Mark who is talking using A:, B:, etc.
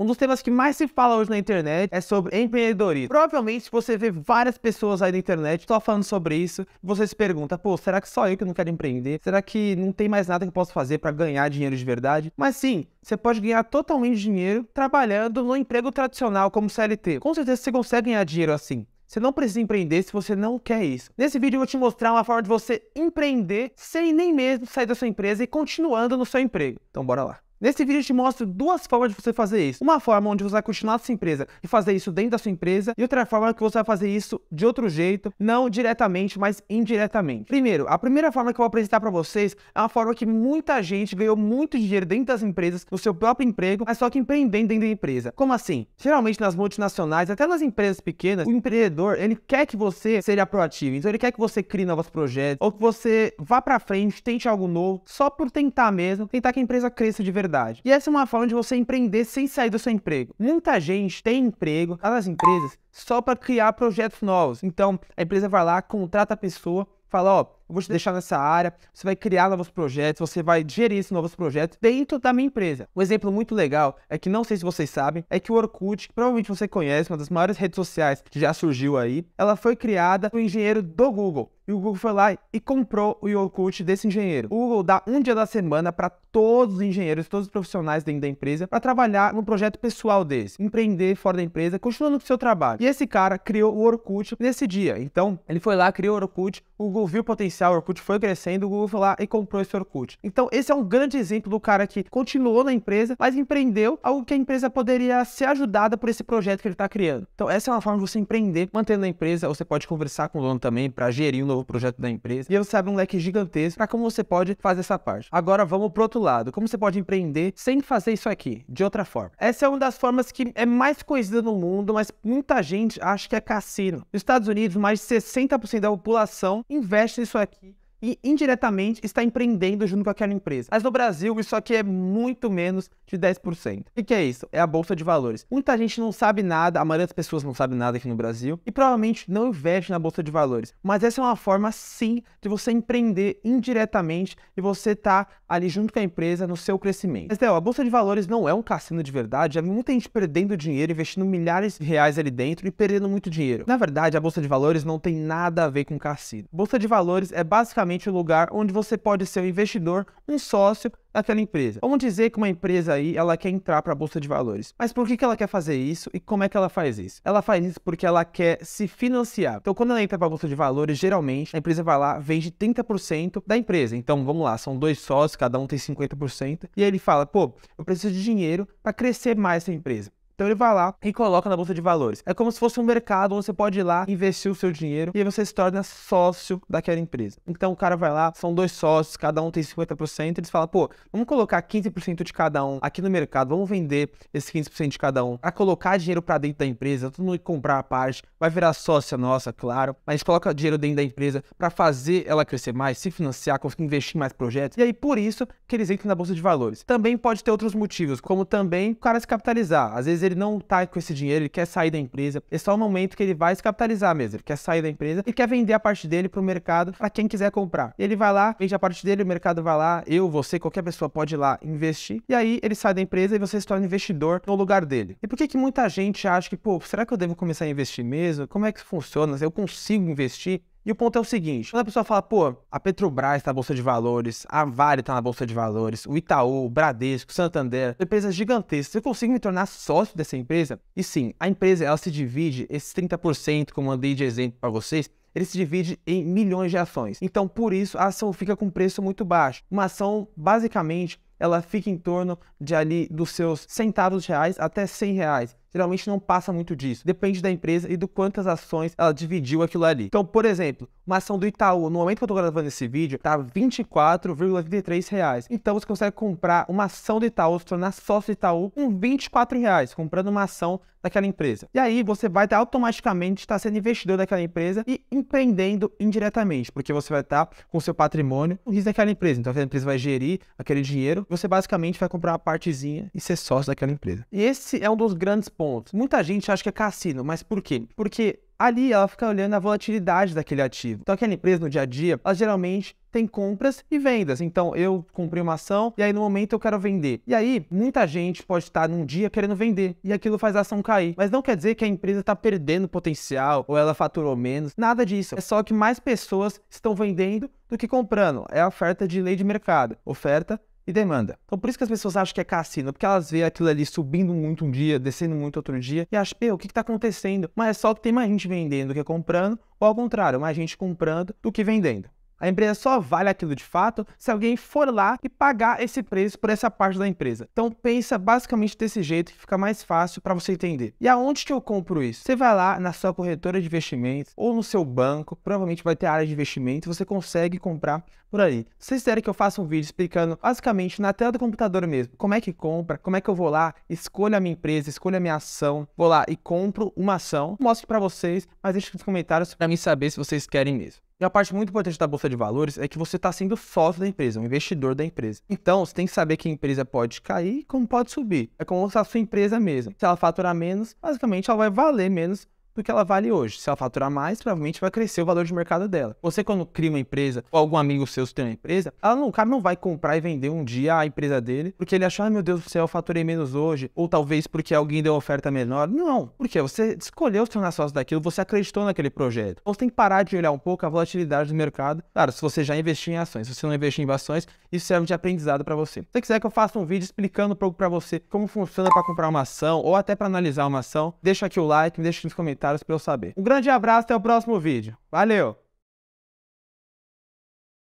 A: Um dos temas que mais se fala hoje na internet é sobre empreendedorismo. Provavelmente você vê várias pessoas aí na internet só falando sobre isso. Você se pergunta, pô, será que só eu que não quero empreender? Será que não tem mais nada que eu posso fazer para ganhar dinheiro de verdade? Mas sim, você pode ganhar totalmente dinheiro trabalhando no emprego tradicional como CLT. Com certeza você consegue ganhar dinheiro assim. Você não precisa empreender se você não quer isso. Nesse vídeo eu vou te mostrar uma forma de você empreender sem nem mesmo sair da sua empresa e continuando no seu emprego. Então bora lá. Nesse vídeo eu te mostro duas formas de você fazer isso. Uma forma onde você vai continuar sua empresa e fazer isso dentro da sua empresa, e outra forma que você vai fazer isso de outro jeito, não diretamente, mas indiretamente. Primeiro, a primeira forma que eu vou apresentar para vocês é uma forma que muita gente ganhou muito dinheiro dentro das empresas, no seu próprio emprego, mas só que empreendendo dentro da empresa. Como assim? Geralmente nas multinacionais, até nas empresas pequenas, o empreendedor, ele quer que você seja proativo. Então ele quer que você crie novos projetos, ou que você vá para frente, tente algo novo, só por tentar mesmo, tentar que a empresa cresça de verdade. E essa é uma forma de você empreender sem sair do seu emprego. Muita gente tem emprego, tá nas empresas, só para criar projetos novos. Então, a empresa vai lá, contrata a pessoa, fala, ó, eu vou te deixar nessa área, você vai criar novos projetos, você vai gerir esses novos projetos dentro da minha empresa. Um exemplo muito legal é que não sei se vocês sabem, é que o Orkut, que provavelmente você conhece, uma das maiores redes sociais que já surgiu aí, ela foi criada por um engenheiro do Google. E o Google foi lá e comprou o Orkut desse engenheiro. O Google dá um dia da semana para todos os engenheiros, todos os profissionais dentro da empresa, para trabalhar num projeto pessoal desse, empreender fora da empresa, continuando com o seu trabalho. E esse cara criou o Orkut nesse dia. Então, ele foi lá, criou o Orkut, o Google viu o potencial o Orkut foi crescendo, o Google foi lá e comprou esse Orkut. Então, esse é um grande exemplo do cara que continuou na empresa, mas empreendeu algo que a empresa poderia ser ajudada por esse projeto que ele está criando. Então, essa é uma forma de você empreender, mantendo a empresa, você pode conversar com o dono também para gerir um novo projeto da empresa. E você abre um leque gigantesco para como você pode fazer essa parte. Agora, vamos para outro lado. Como você pode empreender sem fazer isso aqui, de outra forma? Essa é uma das formas que é mais conhecida no mundo, mas muita gente acha que é cassino. Nos Estados Unidos, mais de 60% da população investe nisso aqui qui e indiretamente está empreendendo junto com aquela empresa. Mas no Brasil, isso aqui é muito menos de 10%. O que é isso? É a bolsa de valores. Muita gente não sabe nada, a maioria das pessoas não sabe nada aqui no Brasil e provavelmente não investe na bolsa de valores. Mas essa é uma forma, sim, de você empreender indiretamente e você tá ali junto com a empresa no seu crescimento. Mas, a bolsa de valores não é um cassino de verdade. É muita gente perdendo dinheiro, investindo milhares de reais ali dentro e perdendo muito dinheiro. Na verdade, a bolsa de valores não tem nada a ver com cassino. bolsa de valores é basicamente exatamente o lugar onde você pode ser um investidor, um sócio daquela empresa. Vamos dizer que uma empresa aí, ela quer entrar para a bolsa de valores. Mas por que, que ela quer fazer isso e como é que ela faz isso? Ela faz isso porque ela quer se financiar. Então, quando ela entra para a bolsa de valores, geralmente a empresa vai lá, vende 30% da empresa. Então, vamos lá, são dois sócios, cada um tem 50%, e aí ele fala: "Pô, eu preciso de dinheiro para crescer mais essa empresa". Então ele vai lá e coloca na bolsa de valores. É como se fosse um mercado onde você pode ir lá, investir o seu dinheiro e você se torna sócio daquela empresa. Então o cara vai lá, são dois sócios, cada um tem 50%, eles falam, pô, vamos colocar 15% de cada um aqui no mercado, vamos vender esses 15% de cada um para colocar dinheiro para dentro da empresa, todo mundo comprar a parte, vai virar sócia nossa, claro, mas coloca dinheiro dentro da empresa para fazer ela crescer mais, se financiar, conseguir investir em mais projetos. E aí por isso que eles entram na bolsa de valores. Também pode ter outros motivos, como também o cara se capitalizar. Às vezes ele ele não tá com esse dinheiro, ele quer sair da empresa. é só o momento que ele vai se capitalizar mesmo. Ele quer sair da empresa e quer vender a parte dele pro mercado, para quem quiser comprar. Ele vai lá, vende a parte dele, o mercado vai lá, eu, você, qualquer pessoa pode ir lá investir. E aí ele sai da empresa e você se torna investidor no lugar dele. E por que que muita gente acha que, pô, será que eu devo começar a investir mesmo? Como é que funciona? Eu consigo investir? E o ponto é o seguinte: quando a pessoa fala, pô, a Petrobras está na Bolsa de Valores, a Vale está na Bolsa de Valores, o Itaú, o Bradesco, o Santander, empresas gigantescas, eu consigo me tornar sócio dessa empresa? E sim, a empresa ela se divide, esses 30%, como eu mandei de exemplo para vocês, ele se divide em milhões de ações. Então, por isso, a ação fica com preço muito baixo. Uma ação, basicamente, ela fica em torno de ali dos seus centavos reais até 100 reais geralmente não passa muito disso. Depende da empresa e do quantas ações ela dividiu aquilo ali. Então, por exemplo, uma ação do Itaú, no momento que eu estou gravando esse vídeo, tá R$24,23 reais. Então você consegue comprar uma ação do Itaú, se tornar sócio do Itaú, com R$24 reais, comprando uma ação daquela empresa. E aí você vai tá, automaticamente estar tá sendo investidor daquela empresa e empreendendo indiretamente, porque você vai estar tá com seu patrimônio no risco daquela empresa. Então a empresa vai gerir aquele dinheiro, você basicamente vai comprar uma partezinha e ser sócio daquela empresa. E esse é um dos grandes pontos. Muita gente acha que é cassino, mas por quê? Porque ali ela fica olhando a volatilidade daquele ativo. Então aquela empresa no dia a dia, ela geralmente tem compras e vendas. Então eu comprei uma ação e aí no momento eu quero vender. E aí muita gente pode estar num dia querendo vender e aquilo faz a ação cair. Mas não quer dizer que a empresa está perdendo potencial ou ela faturou menos, nada disso. É só que mais pessoas estão vendendo do que comprando. É a oferta de lei de mercado, oferta e demanda. Então por isso que as pessoas acham que é cassino, porque elas veem aquilo ali subindo muito um dia, descendo muito outro dia, e acham, o que está acontecendo? Mas é só que tem mais gente vendendo do que comprando, ou ao contrário, mais gente comprando do que vendendo. A empresa só vale aquilo de fato se alguém for lá e pagar esse preço por essa parte da empresa. Então pensa basicamente desse jeito que fica mais fácil para você entender. E aonde que eu compro isso? Você vai lá na sua corretora de investimentos ou no seu banco, provavelmente vai ter área de investimento, você consegue comprar por aí. Vocês querem que eu faça um vídeo explicando basicamente na tela do computador mesmo, como é que compra, como é que eu vou lá, escolho a minha empresa, escolho a minha ação, vou lá e compro uma ação, mostro para vocês, mas deixe nos comentários para mim saber se vocês querem mesmo. E a parte muito importante da bolsa de valores é que você está sendo sócio da empresa, um investidor da empresa. Então, você tem que saber que a empresa pode cair como pode subir. É como se a sua empresa mesmo. Se ela faturar menos, basicamente ela vai valer menos do que ela vale hoje. Se ela faturar mais, provavelmente vai crescer o valor de mercado dela. Você, quando cria uma empresa, ou algum amigo seu tem uma empresa, ela não, o cara não vai comprar e vender um dia a empresa dele, porque ele achou, ah, meu Deus do céu, eu faturei menos hoje, ou talvez porque alguém deu oferta menor. Não, porque você escolheu ser tornar sócio daquilo, você acreditou naquele projeto. Então, você tem que parar de olhar um pouco a volatilidade do mercado. Claro, se você já investiu em ações, se você não investiu em ações, isso serve de aprendizado para você. Se você quiser que eu faça um vídeo explicando um pouco para você como funciona para comprar uma ação, ou até para analisar uma ação, deixa aqui o like, me deixa aqui nos comentários comentários para eu saber. Um grande abraço, até o próximo vídeo. Valeu!